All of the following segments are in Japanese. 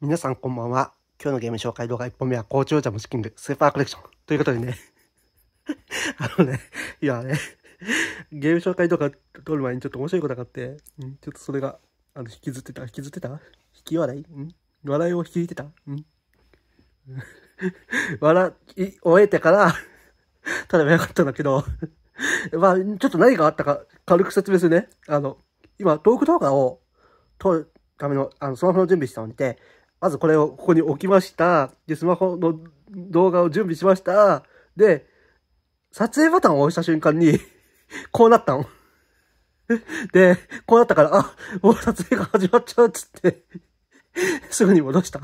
皆さんこんばんは。今日のゲーム紹介動画1本目は、校長ジャムスキングスーパーコレクション。ということでね あのね、いやね、ゲーム紹介動画撮る前にちょっと面白いことがあって、うん、ちょっとそれが、あの、引きずってた、引きずってた引き笑いん笑いを引きずってたん 笑い、終えてからただばよかったんだけど、まあ、ちょっと何があったか、軽く説明するね。あの、今、トーク動画を撮るための、あの、スマホの準備してたのにて、まずこれをここに置きました。で、スマホの動画を準備しました。で、撮影ボタンを押した瞬間に こうなったの。で、こうなったから、あ、もう撮影が始まっちゃうっつって すぐに戻した。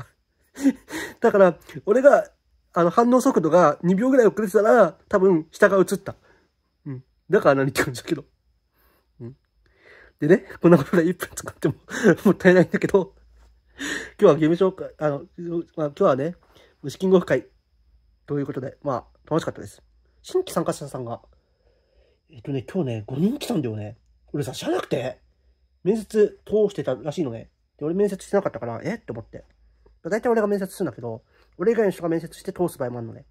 だから、俺が、あの、反応速度が2秒ぐらい遅れてたら、多分、下が映った。うん。だから何って感じだけど。うん。でね、こんなことで1分使ってももったいないんだけど 今日はゲーム紹介、あの、まあ、今日はね、虫キングオフ会ということで、まあ、楽しかったです。新規参加者さんが、えっとね、今日ね、5人来たんだよね。俺さ、知らなくて、面接通してたらしいのね。で、俺面接してなかったから、えって思って。だ大体俺が面接するんだけど、俺以外の人が面接して通す場合もあるのね。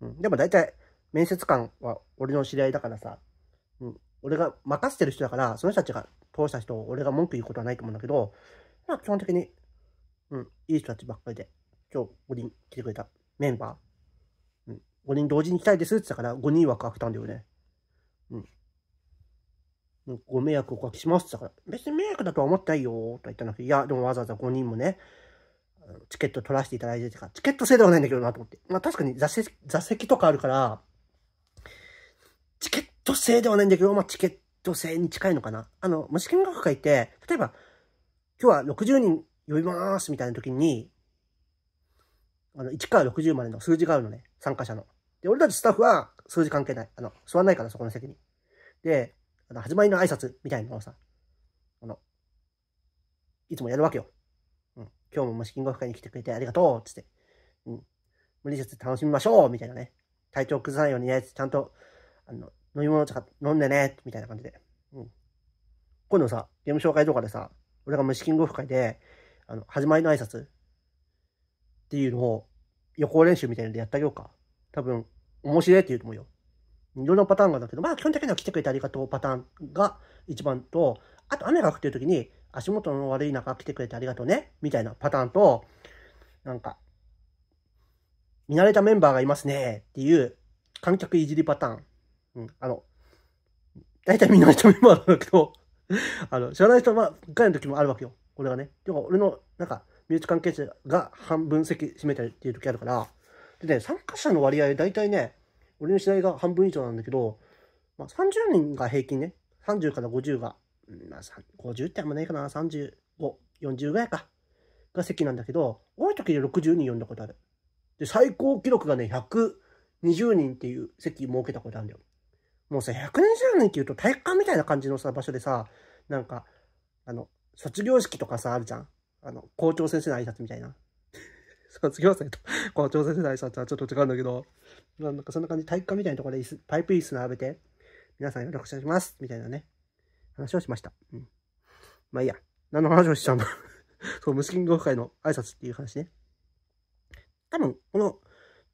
うん。でも大体、面接官は俺の知り合いだからさ、うん。俺が任せてる人だから、その人たちが通した人を俺が文句言うことはないと思うんだけど、まあ基本的にうん、いい人たちばっかりで、今日5人来てくれたメンバー、うん、5人同時に来たいですって言ったから、5人枠空けたんだよね。うん。ご迷惑をおかけしますって言ったから、別に迷惑だとは思ってないよと言ったんだけど、いや、でもわざわざ5人もね、チケット取らせていただいててかチケット制ではないんだけどなと思って。まあ確かに座席座席とかあるから、チケット制ではないんだけど、まあチケット制に近いのかな。あの、虫験学会って、例えば、今日は60人呼びますみたいな時に、あの、1から60までの数字があるのね、参加者の。で、俺たちスタッフは数字関係ない。あの、座んないから、そこの席に。で、あの、始まりの挨拶みたいなのをさ、あの、いつもやるわけよ。うん。今日も虫キングオフ会に来てくれてありがとうつって。うん。無理せず楽しみましょうみたいなね。体調崩さないようにね、ちゃんと、あの、飲み物とか飲んでね、みたいな感じで。うん。今度さ、ゲーム紹介とかでさ、俺が虫キングオフ会で、あの、始まりの挨拶っていうのを予行練習みたいなのでやってあげようか。多分、面白いって言うと思うよ。いろんなパターンがあるんだけど、まあ基本的には来てくれてありがとうパターンが一番と、あと雨が降ってる時に足元の悪い中来てくれてありがとうね、みたいなパターンと、なんか、見慣れたメンバーがいますねっていう観客いじりパターン。うん、あの、大体見慣れたメンバーなんだけどあの、知らない人ばっかりの時もあるわけよ。俺はね。てか、俺の、なんか、身内関係者が半分席占めたりっていう時あるから、でね、参加者の割合、大体ね、俺の次第が半分以上なんだけど、まあ、30人が平均ね、30から50が、まあ、50ってあんまないかな、35、40ぐらいか、が席なんだけど、多い時で60人呼んだことある。で、最高記録がね、120人っていう席設けたことあるんだよ。もうさ、120人っていうと体育館みたいな感じのさ、場所でさ、なんか、あの、卒業式とかさ、あるじゃん。あの、校長先生の挨拶みたいな。卒業生と 校長先生の挨拶はちょっと違うんだけど、なんかそんな感じ、体育館みたいなところで椅子パイプ椅子並べて、皆さんよろしくお願いします、みたいなね、話をしました。うん。まあいいや。何の話をしちゃうんだ。そう、虫キングオフ会の挨拶っていう話ね。多分、この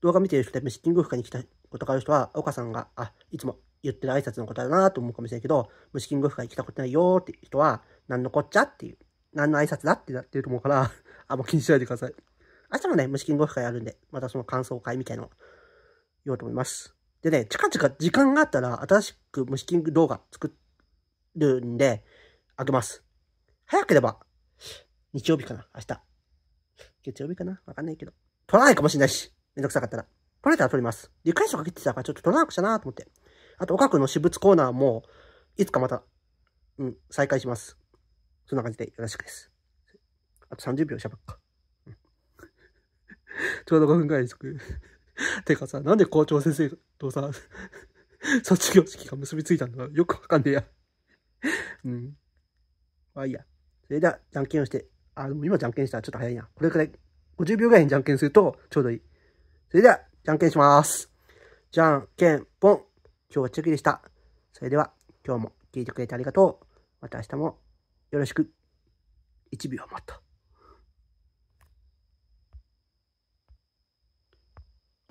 動画見てる人で虫キングオフ会に来たことがある人は、岡さんが、あ、いつも言ってる挨拶のことだなと思うかもしれないけど、虫キングオフ会来たことないよって人は、なんのこっちゃっていう、何の挨拶だってなってると思うから あんま気にしないでください。明日もね、虫キングオフ会あるんで、またその感想会みたいなのを言おうと思います。でね、近々時間があったら、新しく虫キング動画作るんで、あげます。早ければ、日曜日かな、明日。月曜日かなわかんないけど。撮らないかもしれないし、めんどくさかったら。撮れたら撮ります。リクエストかけてたからちょっと撮らなくちゃなと思って。あと、岡んの私物コーナーも、いつかまた、うん、再開します。そんな感じでよろしくです。あと30秒しゃばっか。ちょうど5分くらいです。てかさ、なんで校長先生とさ、卒業式が結びついたのかよくわかんねえや。うん。まあいいや。それでは、じゃんけんをして、あ、今じゃんけんしたらちょっと早いな。これくらい、50秒ぐらいにじゃんけんするとちょうどいい。それでは、じゃんけんします。じゃんけんぽん。今日はチェキでした。それでは、今日も聞いてくれてありがとう。また明日もよろしく。一秒待った。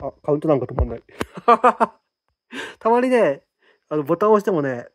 あ、カウントなんか止まんない。たまにね、あの、ボタンを押してもね、